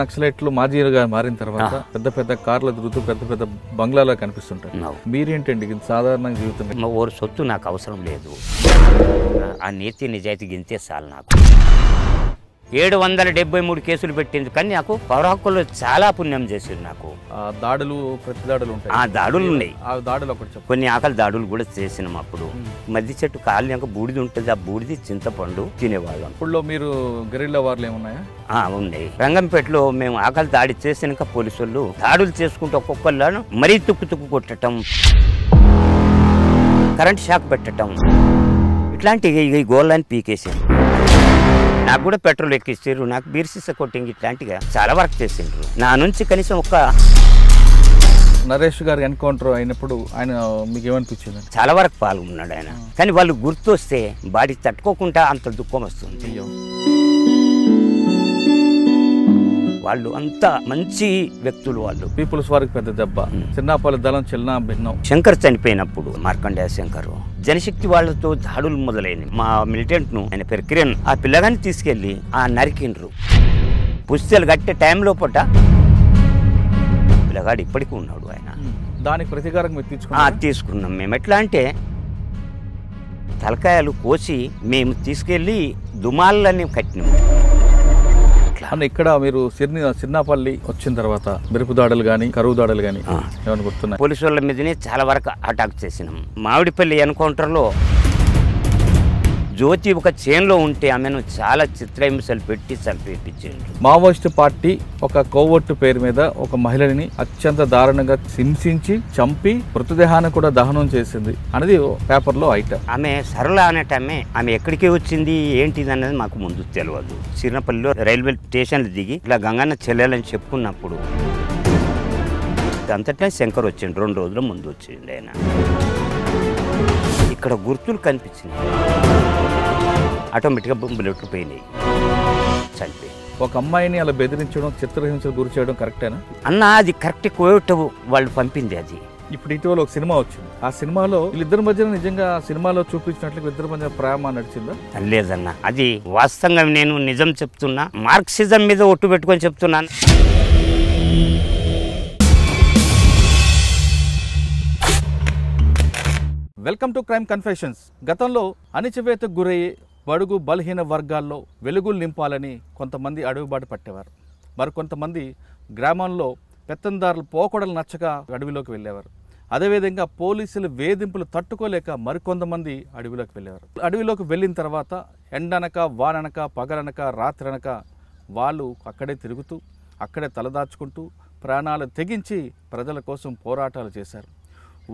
నక్సలైట్లు మాజీగా మారిన తర్వాత పెద్ద పెద్ద కార్ల తిరుగుతూ పెద్ద పెద్ద బంగ్లాలో కనిపిస్తుంటారు మీరేంటండి ఇది సాధారణ జీవితం ఓరు సొత్తు నాకు అవసరం లేదు ఆ నీతి నిజాయితీ గింతే చాలు నాకు ఏడు వందల డెబ్బై మూడు కేసులు పెట్టింది కానీ నాకు పౌర హక్కులు చాలా పుణ్యం చేసింది నాకు దాడులు ప్రతి దాడులు ఆ దాడులు ఉన్నాయి ఆ దాడులు కొన్ని ఆకలి దాడులు కూడా చేసినాం అప్పుడు మధ్య చెట్టు కాళ్ళు ఇంకా బూడిది ఉంటుంది ఆ బూడిది చింతపండు తినేవాళ్ళం ఇప్పుడు మీరు గరిల్ల వార్లు ఏమున్నాయా ఉన్నాయి రంగంపేటలో మేము ఆకలి దాడి చేసినాక పోలీసులు దాడులు చేసుకుంటూ ఒక్కొక్కళ్ళను మరీ తుక్కు తుక్కు కొట్టడం కరెంట్ షాక్ పెట్టడం ఇట్లాంటి ఈ గోళ్ళని పీకేసింది నాకు కూడా పెట్రోల్ ఎక్కిస్తారు నాకు బీర్ కొట్టింగ్ ఇట్లాంటిగా చాలా వర్క్ చేసిండ్రు నా నుంచి కనీసం ఒక నరేష్ గారు ఎన్కౌంటర్ అయినప్పుడు ఆయన మీకు ఏమనిపించింది చాలా వరకు పాల్గొన్నాడు ఆయన కానీ వాళ్ళు గుర్తొస్తే బాడీ తట్టుకోకుండా అంత దుఃఖం వస్తుంది వాళ్ళు అంతా మంచి వ్యక్తులు వాళ్ళు పీపుల్స్ వారికి పెద్ద దెబ్బ చిన్నపల్లి దళం చిన్న భిన్నం శంకర్ చనిపోయినప్పుడు మార్కండే శంకర్ జనశక్తి వాళ్ళతో దాడులు మొదలైనవి మా మిలిటెంట్ ను ఆయన పేరు కిరణ్ ఆ పిల్లగాన్ని తీసుకెళ్లి ఆ నరికిండ్రు పుస్తలు కట్టే టైంలో పూట పిల్లగాడు ఇప్పటికీ ఉన్నాడు ఆయన దానికి ప్రతీకారం తీసుకున్నాం మేము ఎట్లా అంటే తలకాయలు కోసి మేము తీసుకెళ్ళి దుమాలని కట్టినాము అట్లా ఇక్కడ మీరు సిర్ని సిర్నాపల్లి వచ్చిన తర్వాత మెరుపు దాడులు కానీ కరువు దాడులు కానీ గుర్తున్నాయి పోలీసు వాళ్ళ మీదనే చాలా వరకు అటాక్ చేసినాం మామిడిపల్లి ఎన్కౌంటర్లో జ్యోతి ఒక చేన్లో ఉంటే ఆమెను చాలా చిత్రహింసలు పెట్టి చంపేపించారు మావోయిస్టు పార్టీ ఒక కోవట్టు పేరు మీద ఒక మహిళని అత్యంత దారుణంగా హింసించి చంపి మృతదేహాన్ని కూడా దహనం చేసింది అనేది పేపర్లో ఐటమ్ ఆమె సరళ అనేటమే ఆమె ఎక్కడికి వచ్చింది ఏంటిది అనేది మాకు ముందు తెలియదు చిన్నపల్లిలో రైల్వే స్టేషన్లు దిగి ఇలా గంగన్న చెల్లెలని చెప్పుకున్నప్పుడు అంతటా శంకర్ వచ్చిండు రెండు రోజుల ముందు వచ్చిండు ఆయన ఇక్కడ గుర్తులు కనిపించింది ఆటోమేటిక్గా బుల్లెట్లు పోయినాయి చనిపోయి ఒక అమ్మాయిని అలా బెదిరించడం చిత్రహింసలు గురి చేయడం కరెక్టేనా అన్న అది కరెక్ట్ కోవిడ్ వాళ్ళు పంపింది అది ఇప్పుడు ఇటీవల ఒక సినిమా వచ్చింది ఆ సినిమాలో వీళ్ళిద్దరి మధ్య నిజంగా సినిమాలో చూపించినట్లు ఇద్దరి మధ్య ప్రేమ నడిచిందా లేదన్న అది వాస్తవంగా నేను నిజం చెప్తున్నా మార్క్సిజం మీద ఒట్టు పెట్టుకొని చెప్తున్నాను వెల్కమ్ టు క్రైమ్ కన్ఫెషన్స్ గతంలో అణిచివేతకు గురయ్యే బడుగు బలహీన వర్గాల్లో వెలుగులు నింపాలని కొంతమంది అడవిబాటు పట్టేవారు మరికొంతమంది గ్రామంలో పెత్తందారులు పోకడలు నచ్చక అడవిలోకి వెళ్ళేవారు అదేవిధంగా పోలీసుల వేధింపులు తట్టుకోలేక మరికొంతమంది అడవిలోకి వెళ్ళేవారు అడవిలోకి వెళ్ళిన తర్వాత ఎండనక వాననక పగలనక రాత్రనక వాళ్ళు అక్కడే తిరుగుతూ అక్కడే తలదాచుకుంటూ ప్రాణాలు తెగించి ప్రజల కోసం పోరాటాలు చేశారు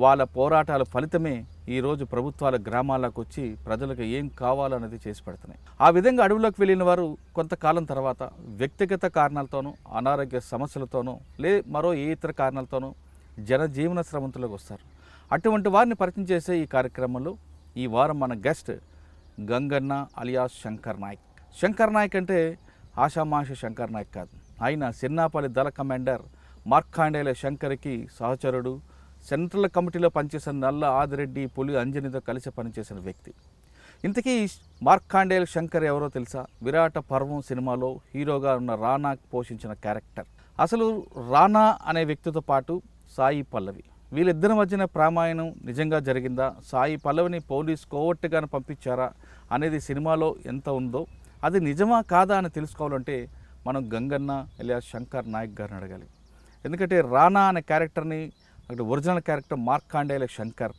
వాళ్ళ పోరాటాల ఫలితమే ఈరోజు ప్రభుత్వాల గ్రామాలకు వచ్చి ప్రజలకు ఏం కావాలన్నది చేసి పెడుతున్నాయి ఆ విధంగా అడవులకు వెళ్ళిన వారు కొంతకాలం తర్వాత వ్యక్తిగత కారణాలతోనూ అనారోగ్య సమస్యలతోనూ లే మరో ఏ ఇతర కారణాలతోనూ జనజీవన శ్రమంతులకు వస్తారు అటువంటి వారిని పరిచయం చేసే ఈ కార్యక్రమంలో ఈ వారం మన గెస్ట్ గంగన్న అలియా శంకర్ నాయక్ శంకర్ నాయక్ అంటే ఆషామాష శంకర్ నాయక్ కాదు ఆయన సిన్నాపల్లి దళ కమాండర్ మార్కాండేల శంకర్కి సహచరుడు సెంట్రల్ కమిటీలో పనిచేసిన నల్ల ఆదిరెడ్డి పులి అంజనితో కలిసి పనిచేసిన వ్యక్తి ఇంతకీ మార్కాండేయులు శంకర్ ఎవరో తెలుసా విరాట పర్వం సినిమాలో హీరోగా ఉన్న రానా పోషించిన క్యారెక్టర్ అసలు రానా అనే వ్యక్తితో పాటు సాయి పల్లవి వీళ్ళిద్దరి మధ్యన ప్రామాయణం నిజంగా జరిగిందా సాయి పల్లవిని పోలీస్ కోవట్టుగానే పంపించారా అనేది సినిమాలో ఎంత ఉందో అది నిజమా కాదా అని తెలుసుకోవాలంటే మనం గంగన్న లేదా శంకర్ నాయక్ గారిని అడగాలి ఎందుకంటే రానా అనే క్యారెక్టర్ని అక్కడ ఒరిజినల్ క్యారెక్టర్ మార్కాండేయుల శంకర్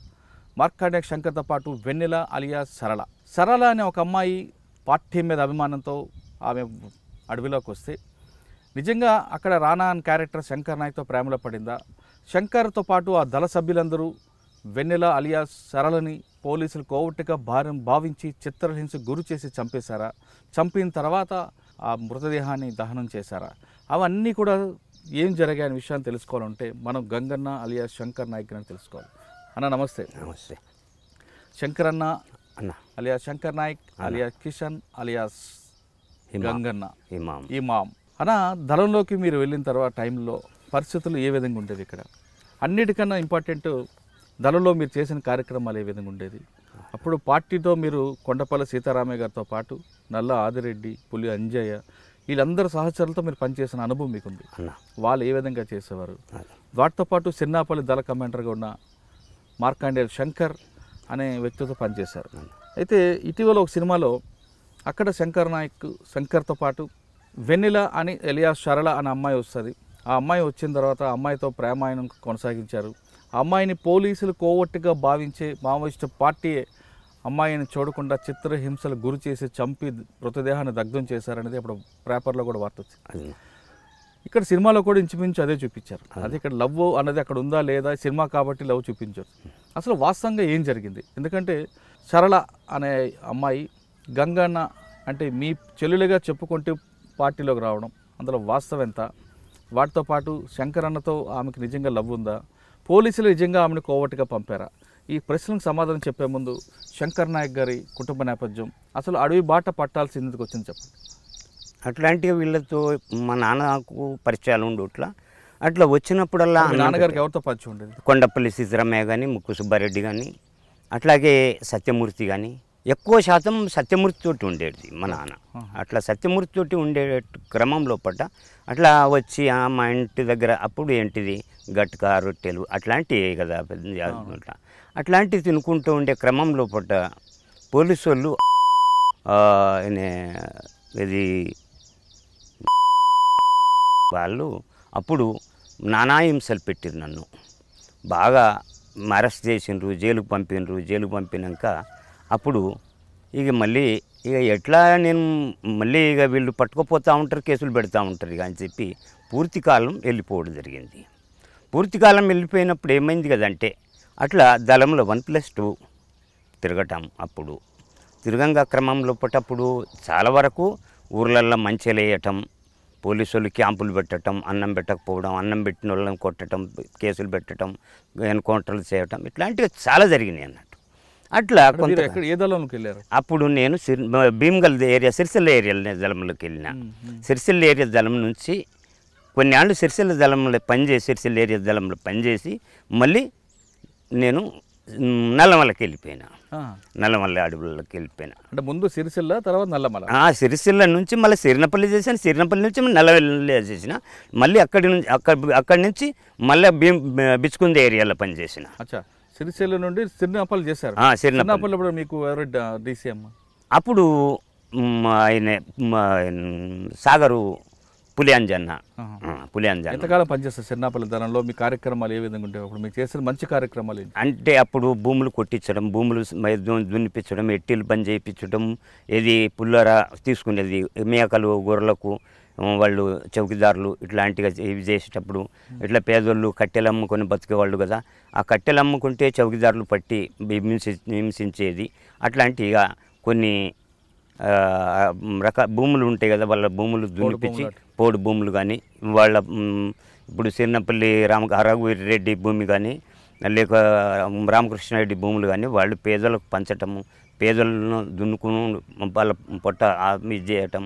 మార్కాండే శంకర్తో పాటు వెన్నెల అలియా సరళ సరళ అనే ఒక అమ్మాయి పార్టీ మీద అభిమానంతో ఆమె అడవిలోకి వస్తే నిజంగా అక్కడ రానా అని క్యారెక్టర్ శంకర్ నాయక్తో ప్రేమలో పడిందా శంకర్తో పాటు ఆ దళ సభ్యులందరూ వెన్నెల అలియా సరళని పోలీసులు కోవట్టుగా భారం భావించి చిత్రహింస గురి చేసి చంపేశారా చంపిన తర్వాత ఆ మృతదేహాన్ని దహనం చేశారా అవన్నీ కూడా ఏం జరిగాయన విషయాన్ని తెలుసుకోవాలంటే మనం గంగన్న అలియా శంకర్ నాయక్ అని తెలుసుకోవాలి అన్న నమస్తే నమస్తే శంకర్ అన్న అన్న alias Shankar Naik alias Kishan alias Ganganna Imam Imam అన్న దళంలోకి మీరు వెళ్ళిన తర్వాత టైంలో పరిస్థితులు ఏ విధంగా ఉండేవి ఇక్కడ అన్నిటికన్నా ఇంపార్టెంట్ దళంలో మీరు చేసిన కార్యక్రమాలు ఏ విధంగా ఉండేది అప్పుడు పార్టీతో మీరు కొండపల్లి సీతారామయ్య గారితో పాటు నల్ల ఆదిరెడ్డి పులి అంజయ్య వీళ్ళందరూ సహచరులతో మీరు పనిచేసిన అనుభవం మీకుంది వాళ్ళు ఏ విధంగా చేసేవారు వాటితో పాటు చిన్నాపల్లి దళ కమాండర్గా ఉన్న మార్కాండేయులు శంకర్ అనే వ్యక్తితో పనిచేశారు అయితే ఇటీవల ఒక సినిమాలో అక్కడ శంకర్ నాయక్ శంకర్తో పాటు వెన్నెల అని ఎలియా సరళ అనే అమ్మాయి వస్తుంది ఆ అమ్మాయి వచ్చిన తర్వాత అమ్మాయితో ప్రేమాయణం కొనసాగించారు ఆ అమ్మాయిని పోలీసులు కోవట్టుగా భావించే మావోయిస్టు పార్టీయే అమ్మాయిని చూడకుండా చిత్రహింసలు గురి చేసి చంపి మృతదేహాన్ని దగ్ధం చేశారనేది ఇప్పుడు పేపర్లో కూడా వార్త వచ్చింది ఇక్కడ సినిమాలో కూడా ఇంచుమించు అదే చూపించారు అది ఇక్కడ లవ్ అన్నది అక్కడ ఉందా లేదా సినిమా కాబట్టి లవ్ చూపించారు అసలు వాస్తవంగా ఏం జరిగింది ఎందుకంటే సరళ అనే అమ్మాయి గంగన్న అంటే మీ చెల్లెలుగా చెప్పుకుంటే పార్టీలోకి రావడం అందులో వాస్తవం ఎంత వాటితో పాటు శంకరన్నతో ఆమెకి నిజంగా లవ్ ఉందా పోలీసులు నిజంగా ఆమెను కోవట్గా పంపారా ఈ ప్రశ్నలకు సమాధానం చెప్పే ముందు శంకర్ నాయక్ గారి కుటుంబ నేపథ్యం అసలు అడవి బాట పట్టాల్సి ఎందుకు వచ్చింది చెప్పండి అట్లాంటి వీళ్ళతో మా నాన్నకు పరిచయాలు ఉండు ఇట్లా అట్లా వచ్చినప్పుడల్లా నాన్నగారికి ఎవరితో పరిచయం ఉండేది కొండపల్లి సిద్ధరామయ్య కానీ ముక్కు సుబ్బారెడ్డి కానీ అట్లాగే సత్యమూర్తి కానీ ఎక్కువ శాతం సత్యమూర్తి తోటి ఉండేది మా నాన్న అట్లా సత్యమూర్తి తోటి ఉండే క్రమంలో పట్ట అట్లా వచ్చి మా ఇంటి దగ్గర అప్పుడు ఏంటిది గట్కా రొట్టెలు అట్లాంటివి కదా అట్లా అట్లాంటివి తినుకుంటూ ఉండే క్రమంలో పడ్డ పోలీసు వాళ్ళు ఇది వాళ్ళు అప్పుడు నానాహింసలు పెట్టిరు నన్ను బాగా అరెస్ట్ చేసిండ్రు జైలుకు పంపినరు జైలుకు పంపినాక అప్పుడు ఇక మళ్ళీ ఇక ఎట్లా నేను మళ్ళీ ఇక వీళ్ళు పట్టుకుపోతూ ఉంటారు కేసులు పెడతా ఉంటారు ఇక అని చెప్పి పూర్తి కాలం వెళ్ళిపోవడం జరిగింది పూర్తి కాలం వెళ్ళిపోయినప్పుడు ఏమైంది కదంటే అట్లా దళంలో వన్ ప్లస్ టూ తిరగటం అప్పుడు తిరగంగా క్రమంలో పట్టప్పుడు చాలా వరకు ఊర్లల్లో మంచిలు వేయటం పోలీసులు క్యాంపులు పెట్టడం అన్నం పెట్టకపోవడం అన్నం పెట్టిన వాళ్ళని కొట్టడం కేసులు పెట్టడం ఎన్కౌంటర్లు చేయటం ఇట్లాంటివి చాలా జరిగినాయి అన్నట్టు అట్లా కొంత అప్పుడు నేను sir Bheemgal area Sircilla area దళంలోకి వెళ్ళిన సిరిసిల్ల ఏరియా జలం నుంచి కొన్ని ఆళ్ళు సిరిసిల్ల దళంలో పనిచేసి సిరిసిల్ల ఏరియా జలంలో పనిచేసి మళ్ళీ నేను నల్లమల్లకి వెళ్ళిపోయినా నల్లమల్ల అడవులకి వెళ్ళిపోయినా అంటే ముందు సిరిసిల్ల తర్వాత నల్లమల్ల సిరిసిల్ల నుంచి మళ్ళీ సిరినపల్లి చేసిన సిరినపల్లి నుంచి నల్లవెల్లి చేసిన మళ్ళీ అక్కడి నుంచి అక్కడ అక్కడి నుంచి మళ్ళీ భీమ్ బిచ్చుకుంది ఏరియాలో పనిచేసిన సిరిసిల్ల నుండి సిరినపల్లి చేశారు సిరినపల్లి మీకు డీసీఎం అప్పుడు ఆయన సాగరు పులియాంజన్న పులియాంజన్న ఎంతకాలం పనిచేస్తారు చిన్నపల్లి ధనంలో మీ కార్యక్రమాలు ఏ విధంగా ఉంటాయి అప్పుడు మీరు చేసిన మంచి కార్యక్రమాలు అంటే అప్పుడు భూములు కొట్టించడం భూములు దున్నిపించడం ఎట్టిలు పని చేయించడం ఏది పుల్లర తీసుకునేది మేకలు గొర్రెలకు వాళ్ళు చౌకీదారులు ఇట్లాంటివి ఇవి చేసేటప్పుడు ఇట్లా పేదోళ్ళు కట్టెలు అమ్ముకొని బతికేవాళ్ళు కదా ఆ కట్టెలు అమ్ముకుంటే చౌకీదారులు పట్టి హింసి హింసించేది అట్లాంటిగా కొన్ని రక భూములు ఉంటాయి కదా వాళ్ళ భూములు దున్నిపించి పోడు భూములు కానీ వాళ్ళ ఇప్పుడు సిరినపల్లి రామ రెడ్డి భూమి కానీ లేక రామకృష్ణారెడ్డి భూములు కానీ వాళ్ళు పేదలకు పంచటము పేదలను దున్నుకును వాళ్ళ పొట్ట ఇది చేయటం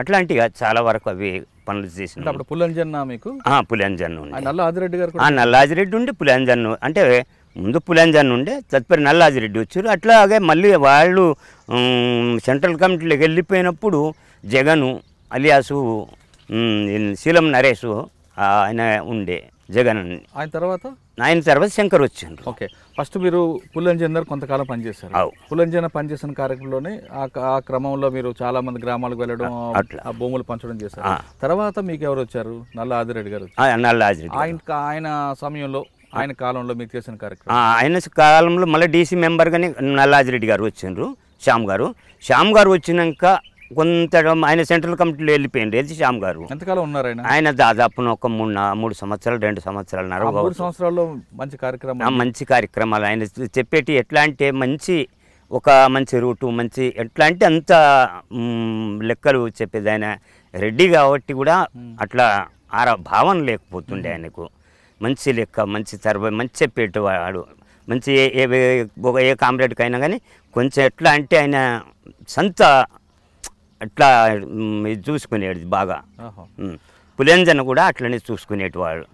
అట్లాంటివి చాలా వరకు అవి పనులు చేసినప్పుడు పులంజన్న మీకు పులంజన్న నల్లాజిరెడ్డి గారు నల్లాజిరెడ్డి ఉండి పులంజన్న అంటే ముందు పులంజన్న ఉండే తదుపరి నల్లాజిరెడ్డి వచ్చారు అట్లాగే మళ్ళీ వాళ్ళు సెంట్రల్ కమిటీలోకి వెళ్ళిపోయినప్పుడు జగను అలియాసు శీలం నరేష్ ఆయన ఉండే జగన్ ఆయన తర్వాత ఆయన తర్వాత శంకర్ వచ్చిండ్రు ఓకే ఫస్ట్ మీరు పుల్లంజన్ దగ్గర కొంతకాలం పనిచేశారు పుల్లంజన్ పనిచేసిన కార్యక్రమంలోనే ఆ క్రమంలో మీరు చాలా మంది గ్రామాలకు వెళ్ళడం ఆ భూములు పంచడం చేశారు తర్వాత మీకు ఎవరు వచ్చారు నల్ల ఆదిరెడ్డి గారు ఆయన ఆయన సమయంలో ఆయన కాలంలో మీకు చేసిన కార్యక్రమం ఆయన కాలంలో మళ్ళీ డీసీ మెంబర్గానే నల్లాజిరెడ్డి గారు వచ్చిండ్రు శ్యామ్ గారు శ్యామ్ గారు వచ్చినాక కొంత ఆయన సెంట్రల్ కమిటీలో వెళ్ళిపోయింది ఎల్సి శ్యామ్ గారు ఎంతకాలం ఉన్నారు ఆయన ఆయన దాదాపు ఒక మూడు మూడు సంవత్సరాలు రెండు సంవత్సరాలు మూడు సంవత్సరాల్లో మంచి కార్యక్రమాలు మంచి కార్యక్రమాలు ఆయన చెప్పేటి ఎట్లా అంటే మంచి ఒక మంచి రూటు మంచి ఎట్లా అంటే అంత లెక్కలు చెప్పేది ఆయన రెడ్డి కాబట్టి కూడా అట్లా ఆరా భావన లేకపోతుండే ఆయనకు మంచి లెక్క మంచి తరబ మంచి చెప్పేటవాడు మంచి ఏ ఏ కామ్రేడ్కి అయినా కానీ కొంచెం ఎట్లా అంటే ఆయన సంత అట్లా చూసుకునేది బాగా పులింజను కూడా అట్లనే చూసుకునేటివాడు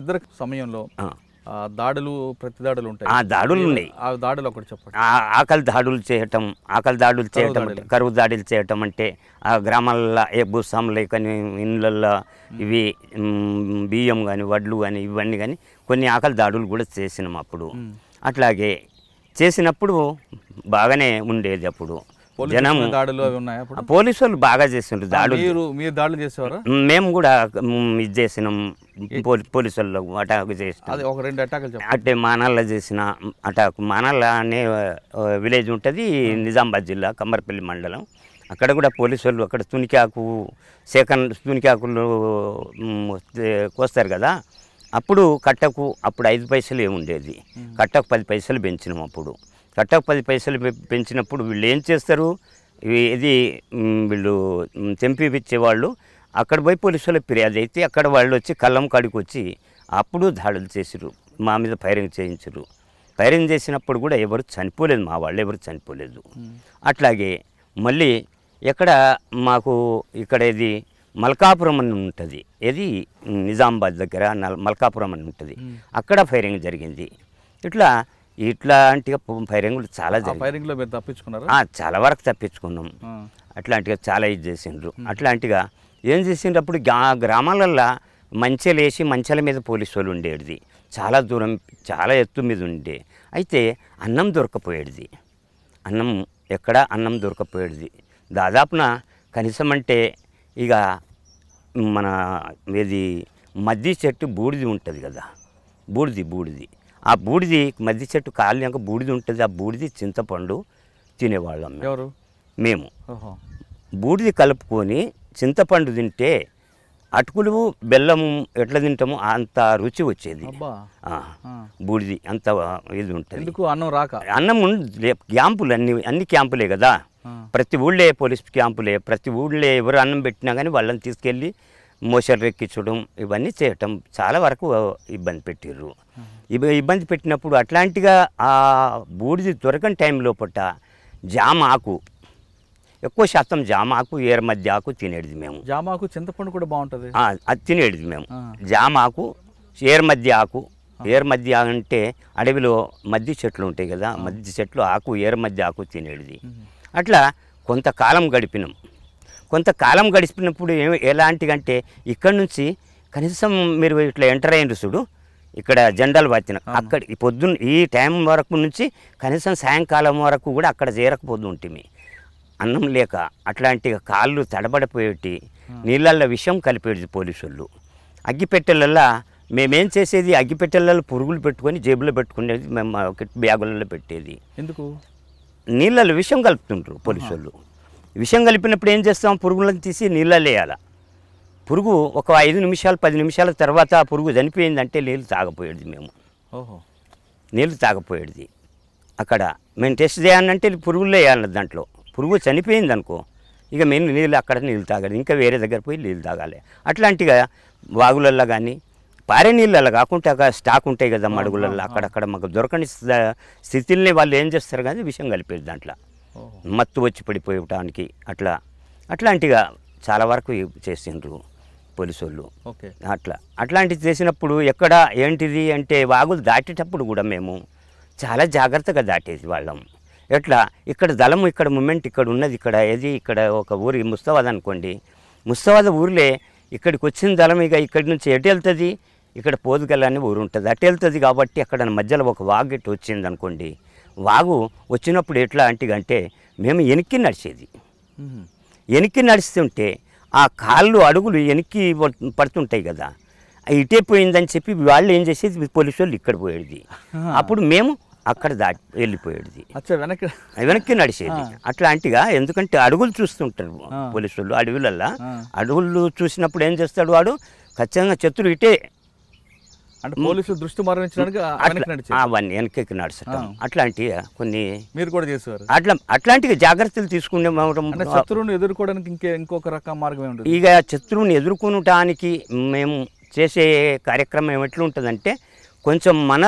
ఇద్దరు సమయంలో దాడులు ప్రతి దాడులు ఉంటాయి ఆ దాడులు ఉన్నాయి ఆ దాడులు ఒకటి చెప్పండి ఆకలి దాడులు చేయటం ఆకలి దాడులు చేయటం అంటే కరువు దాడులు చేయటం అంటే ఆ గ్రామాలలో ఏ భూస్వాములు కానీ ఇండ్లల్లో ఇవి బియ్యం కానీ వడ్లు కానీ ఇవన్నీ కానీ కొన్ని ఆకలి దాడులు కూడా చేసినాం అప్పుడు అట్లాగే చేసినప్పుడు బాగానే ఉండేది అప్పుడు జనం దాడులు అవి ఉన్నాయా పోలీసు వాళ్ళు బాగా చేస్తుండ్రు దాడులు మీరు మీరు దాడులు చేసేవారు మేము కూడా ఇది చేసినాం పోలీసు వాళ్ళు అటాక్ చేసినాం ఒక రెండు అటాకులు అంటే మానాల్లో చేసిన అటాక్ మానాల అనే విలేజ్ ఉంటుంది నిజామాబాద్ జిల్లా కమ్మర్పల్లి మండలం అక్కడ కూడా పోలీసు వాళ్ళు అక్కడ తునికాకు సేకరణ తునికాకులు కోస్తారు కదా అప్పుడు కట్టకు అప్పుడు ఐదు పైసలు ఏముండేది కట్టకు పది పైసలు పెంచినాం అప్పుడు కట్ట పది పైసలు పెంచినప్పుడు వీళ్ళు ఏం చేస్తారు ఇది వీళ్ళు వాళ్ళు అక్కడ పోయి పోలీసులో ఫిర్యాదు అయితే అక్కడ వాళ్ళు వచ్చి కళ్ళం కాడికి వచ్చి అప్పుడు దాడులు చేసిరు మా మీద ఫైరింగ్ చేయించరు ఫైరింగ్ చేసినప్పుడు కూడా ఎవరు చనిపోలేదు మా వాళ్ళు ఎవరు చనిపోలేదు అట్లాగే మళ్ళీ ఎక్కడ మాకు ఇక్కడ ఇది మల్కాపురం అని ఉంటుంది ఇది నిజామాబాద్ దగ్గర మల్కాపురం అని ఉంటుంది అక్కడ ఫైరింగ్ జరిగింది ఇట్లా ఇట్లాంటి ఫైరింగ్లు చాలా ఫైరింగ్లో మీరు తప్పించుకున్నారు చాలా వరకు తప్పించుకున్నాం అట్లాంటిగా చాలా ఇది చేసిండ్రు అట్లాంటిగా ఏం చేసిండ్రు అప్పుడు గ్రామాలల్లో మంచెలు వేసి మంచెల మీద పోలీసు వాళ్ళు ఉండేది చాలా దూరం చాలా ఎత్తు మీద ఉండే అయితే అన్నం దొరకపోయేది అన్నం ఎక్కడ అన్నం దొరకపోయేది దాదాపున కనీసం అంటే ఇక మన ఇది మద్ది చెట్టు బూడిది ఉంటుంది కదా బూడిది బూడిది ఆ బూడిది మధ్య చెట్టు కాలినాక బూడిది ఉంటుంది ఆ బూడిది చింతపండు తినేవాళ్ళం ఎవరు మేము బూడిది కలుపుకొని చింతపండు తింటే అటుకులు బెల్లము ఎట్లా తింటామో అంత రుచి వచ్చేది బూడిది అంత ఇది ఉంటుంది అన్నం రాక అన్నం క్యాంపులు అన్ని అన్ని క్యాంపులే కదా ప్రతి ఊళ్ళే పోలీస్ క్యాంపులే ప్రతి ఊళ్ళే ఎవరు అన్నం పెట్టినా కానీ వాళ్ళని తీసుకెళ్ళి మోసర్లు ఎక్కించడం ఇవన్నీ చేయటం చాలా వరకు ఇబ్బంది పెట్టిర్రు ఇబ్బంది పెట్టినప్పుడు అట్లాంటిగా ఆ బూడిది దొరకని టైంలో పుట్ట జామ ఆకు ఎక్కువ శాతం జామ ఆకు ఏర మధ్య ఆకు తినేది మేము జామాకు చింతపండు కూడా బాగుంటుంది అది తినేది మేము జామ ఆకు ఏర మధ్య ఆకు ఏర మధ్య అంటే అడవిలో మధ్య చెట్లు ఉంటాయి కదా మధ్య చెట్లు ఆకు ఏర మధ్య ఆకు తినేది అట్లా కొంతకాలం గడిపినాం కొంతకాలం గడిపినప్పుడు ఎలాంటిదంటే ఇక్కడ నుంచి కనీసం మీరు ఇట్లా ఎంటర్ అయిన చూడు ఇక్కడ జెండాలు పాతిన అక్కడ ఈ పొద్దున్న ఈ టైం వరకు నుంచి కనీసం సాయంకాలం వరకు కూడా అక్కడ చేరకపోదు ఉంటుంది అన్నం లేక అట్లాంటి కాళ్ళు తడబడిపోయేటి నీళ్ళల్లో విషం కలిపేది పోలీసులు అగ్గిపెట్టెలల్లో మేమేం చేసేది అగ్గిపెట్టెలలో పురుగులు పెట్టుకొని జేబులో పెట్టుకునేది మేము బ్యాగులలో పెట్టేది ఎందుకు నీళ్ళలో విషం కలుపుతుంటారు పోలీసు వాళ్ళు విషం కలిపినప్పుడు ఏం చేస్తాం పురుగులను తీసి నీళ్ళలో వేయాలా పురుగు ఒక ఐదు నిమిషాలు పది నిమిషాల తర్వాత ఆ పురుగు చనిపోయిందంటే నీళ్ళు తాగపోయేది మేము ఓహో నీళ్ళు తాగపోయేది అక్కడ మేము టెస్ట్ చేయాలంటే పురుగులే వేయాలి దాంట్లో పురుగు చనిపోయింది అనుకో ఇక మేము నీళ్ళు అక్కడ నీళ్ళు తాగాలి ఇంకా వేరే దగ్గర పోయి నీళ్ళు తాగాలి అట్లాంటిగా వాగులల్లో కానీ పారే నీళ్ళల్లో కాకుండా స్టాక్ ఉంటాయి కదా మడుగులల్లో అక్కడక్కడ మాకు దొరకని స్థితిని వాళ్ళు ఏం చేస్తారు కానీ విషయం కలిపేది దాంట్లో మత్తు వచ్చి పడిపోయటానికి అట్లా అట్లాంటిగా చాలా వరకు చేసిండ్రు పోలీసు అట్లా అట్లాంటివి చేసినప్పుడు ఎక్కడ ఏంటిది అంటే వాగులు దాటేటప్పుడు కూడా మేము చాలా జాగ్రత్తగా దాటేది వాళ్ళం ఎట్లా ఇక్కడ దళం ఇక్కడ మూమెంట్ ఇక్కడ ఉన్నది ఇక్కడ ఏది ఇక్కడ ఒక ఊరి ముస్తవాద్ అనుకోండి ముస్తవాద ఊర్లే ఇక్కడికి వచ్చిన దళం ఇక ఇక్కడి నుంచి ఎటు వెళ్తుంది ఇక్కడ పోదుగలనే ఊరు ఉంటుంది అటు వెళ్తుంది కాబట్టి అక్కడ మధ్యలో ఒక వాగు ఇటు వచ్చింది అనుకోండి వాగు వచ్చినప్పుడు ఎట్లా అంటే మేము వెనక్కి నడిచేది వెనక్కి నడుస్తుంటే ఆ కాళ్ళు అడుగులు వెనక్కి పడుతుంటాయి కదా ఇటే పోయిందని చెప్పి వాళ్ళు ఏం చేసేది పోలీసు వాళ్ళు ఇక్కడ పోయేది అప్పుడు మేము అక్కడ దాటి వెళ్ళిపోయేది వెనక్కి వెనక్కి నడిచేది అట్లాంటిగా ఎందుకంటే అడుగులు చూస్తుంటారు పోలీసు వాళ్ళు అడవులల్లో అడవులు చూసినప్పుడు ఏం చేస్తాడు వాడు ఖచ్చితంగా చెత్తులు ఇటే అంటే దృష్టి మరణించడానికి అవన్నీ వెనకకి నడుచటం అట్లాంటి కొన్ని మీరు కూడా చేసేవారు అట్లా అట్లాంటివి జాగ్రత్తలు తీసుకునే శత్రువుని ఎదుర్కోవడానికి ఇంకే ఇంకొక రకం మార్గం ఇక శత్రువుని ఎదుర్కొనటానికి మేము చేసే కార్యక్రమం ఎట్లుంటుందంటే కొంచెం మన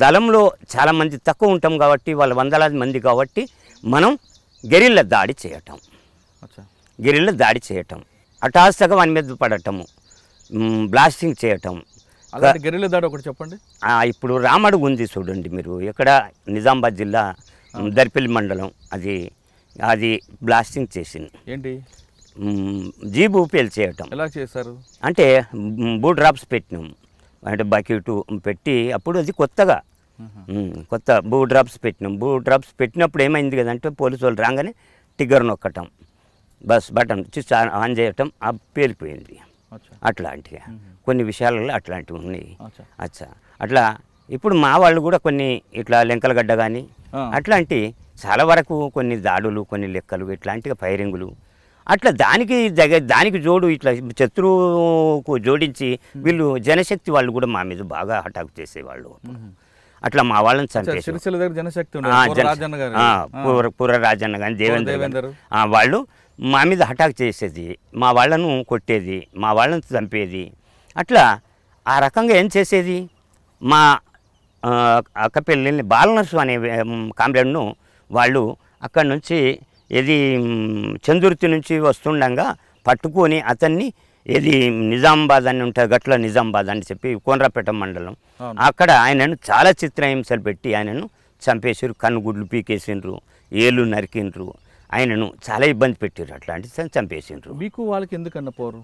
దళంలో చాలామంది తక్కువ ఉంటాం కాబట్టి వాళ్ళు వందలాది మంది కాబట్టి మనం గెరిల్ల దాడి చేయటం గెరిల్ల దాడి చేయటం హఠాత్తుగా వాని మీద పడటము బ్లాస్టింగ్ చేయటం అలాంటి గెరిల దాడి ఒకటి చెప్పండి ఇప్పుడు రామడుగు ఉంది చూడండి మీరు ఇక్కడ నిజామాబాద్ జిల్లా దర్పల్లి మండలం అది అది బ్లాస్టింగ్ చేసింది ఏంటి జీబు చేయటం ఎలా చేశారు అంటే బూ డ్రాప్స్ పెట్టినాం అంటే బకెట్ పెట్టి అప్పుడు అది కొత్తగా కొత్త బూ డ్రాప్స్ పెట్టినాం బూ డ్రాప్స్ పెట్టినప్పుడు ఏమైంది కదంటే పోలీసు వాళ్ళు రాగానే టిగ్గర్ నొక్కటం బస్ బటన్ ఆన్ చేయటం ఆ పేలిపోయింది అట్లాంటివి కొన్ని విషయాలలో అట్లాంటివి ఉన్నాయి అచ్చా అట్లా ఇప్పుడు మా వాళ్ళు కూడా కొన్ని ఇట్లా గడ్డ కానీ అట్లాంటి చాలా వరకు కొన్ని దాడులు కొన్ని లెక్కలు ఇట్లాంటివి ఫైరింగులు అట్లా దానికి దానికి జోడు ఇట్లా శత్రువుకు జోడించి వీళ్ళు జనశక్తి వాళ్ళు కూడా మా మీద బాగా అటాక్ చేసేవాళ్ళు అట్లా మా వాళ్ళని చంపేశారు పూర్వ పూర్వ రాజన్న కానీ దేవేంద్ర వాళ్ళు మా మీద అటాక్ చేసేది మా వాళ్ళను కొట్టేది మా వాళ్ళని చంపేది అట్లా ఆ రకంగా ఏం చేసేది మా అక్కపెల్లిని బాలనర్సు అనే కామ్రేడ్ను వాళ్ళు అక్కడి నుంచి ఇది చందుర్తి నుంచి వస్తుండగా పట్టుకొని అతన్ని ఏది నిజామాబాద్ అని ఉంటుంది గట్ల నిజామాబాద్ అని చెప్పి కోనరాపేట మండలం అక్కడ ఆయనను చాలా చిత్రహింసలు పెట్టి ఆయనను చంపేసారు కన్నుగుడ్లు పీకేసిండ్రు ఏళ్ళు నరికిండ్రు ఆయనను చాలా ఇబ్బంది పెట్టారు అట్లాంటి చంపేసిండ్రు మీకు వాళ్ళకి ఎందుకు పోరు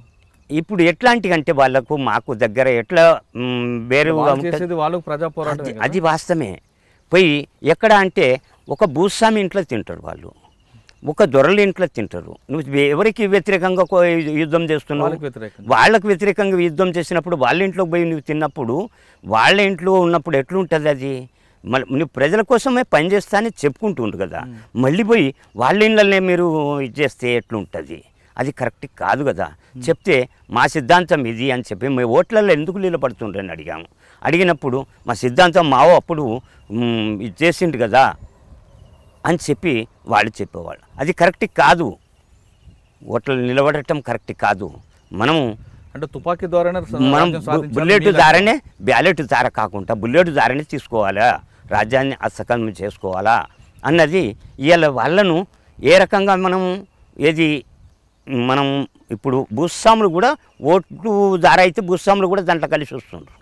ఇప్పుడు ఎట్లాంటివంటే వాళ్ళకు మాకు దగ్గర ఎట్లా వేరే వాళ్ళకు ప్రజా పోరాటం అది వాస్తవమే పోయి ఎక్కడ అంటే ఒక భూస్వామి ఇంట్లో తింటారు వాళ్ళు ఒక దొరల ఇంట్లో తింటారు నువ్వు ఎవరికి వ్యతిరేకంగా యుద్ధం చేస్తున్నావు వాళ్ళకి వ్యతిరేకంగా యుద్ధం చేసినప్పుడు వాళ్ళ ఇంట్లోకి పోయి నువ్వు తిన్నప్పుడు వాళ్ళ ఇంట్లో ఉన్నప్పుడు ఎట్లుంటుంది అది మళ్ళీ నువ్వు ప్రజల కోసమే పనిచేస్తా అని చెప్పుకుంటుండు కదా మళ్ళీ పోయి వాళ్ళ ఇళ్ళనే మీరు ఇది చేస్తే ఎట్లుంటుంది అది కరెక్ట్ కాదు కదా చెప్తే మా సిద్ధాంతం ఇది అని చెప్పి మేము ఓట్లలో ఎందుకు నిలబడుతుండ్రని అడిగాము అడిగినప్పుడు మా సిద్ధాంతం మావో అప్పుడు ఇది చేసిండు కదా అని చెప్పి వాళ్ళు చెప్పేవాళ్ళు అది కరెక్ట్ కాదు ఓట్లు నిలబడటం కరెక్ట్ కాదు మనము అంటే తుపాకీ ద్వారానే మనం బుల్లెట్ ద్వారానే బ్యాలెట్ ద్వారా కాకుండా బుల్లెట్ ద్వారానే తీసుకోవాలా రాజ్యాన్ని అసకలం చేసుకోవాలా అన్నది వీళ్ళ వాళ్ళను ఏ రకంగా మనం ఏది మనం ఇప్పుడు భూస్వాములు కూడా ఓట్లు ద్వారా అయితే భూస్వాములు కూడా దాంట్లో కలిసి వస్తుంటారు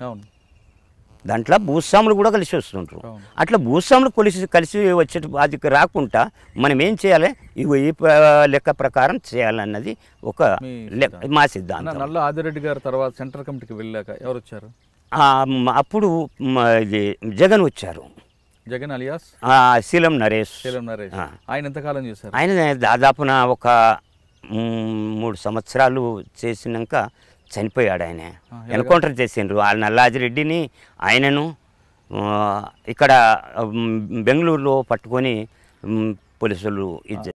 దాంట్లో భూస్వాములు కూడా కలిసి వస్తుంటారు అట్లా భూస్వాములు కలిసి కలిసి వచ్చే అది రాకుండా మనం ఏం చేయాలి ఇవి ఈ లెక్క ప్రకారం చేయాలన్నది ఒక లెక్క మా సిద్ధాంతం నల్ల ఆదిరెడ్డి గారు తర్వాత సెంట్రల్ కమిటీకి వెళ్ళాక ఎవరు వచ్చారు అప్పుడు ఇది జగన్ వచ్చారు జగన్ అలియాస్ శీలం నరేష్ శీలం నరేష్ ఆయన ఎంతకాలం చేశారు ఆయన దాదాపున ఒక మూడు సంవత్సరాలు చేసినాక చనిపోయాడు ఆయన ఎన్కౌంటర్ చేసిండ్రు ఆ నల్లాజిరెడ్డిని ఆయనను ఇక్కడ బెంగళూరులో పట్టుకొని పోలీసులు ఇది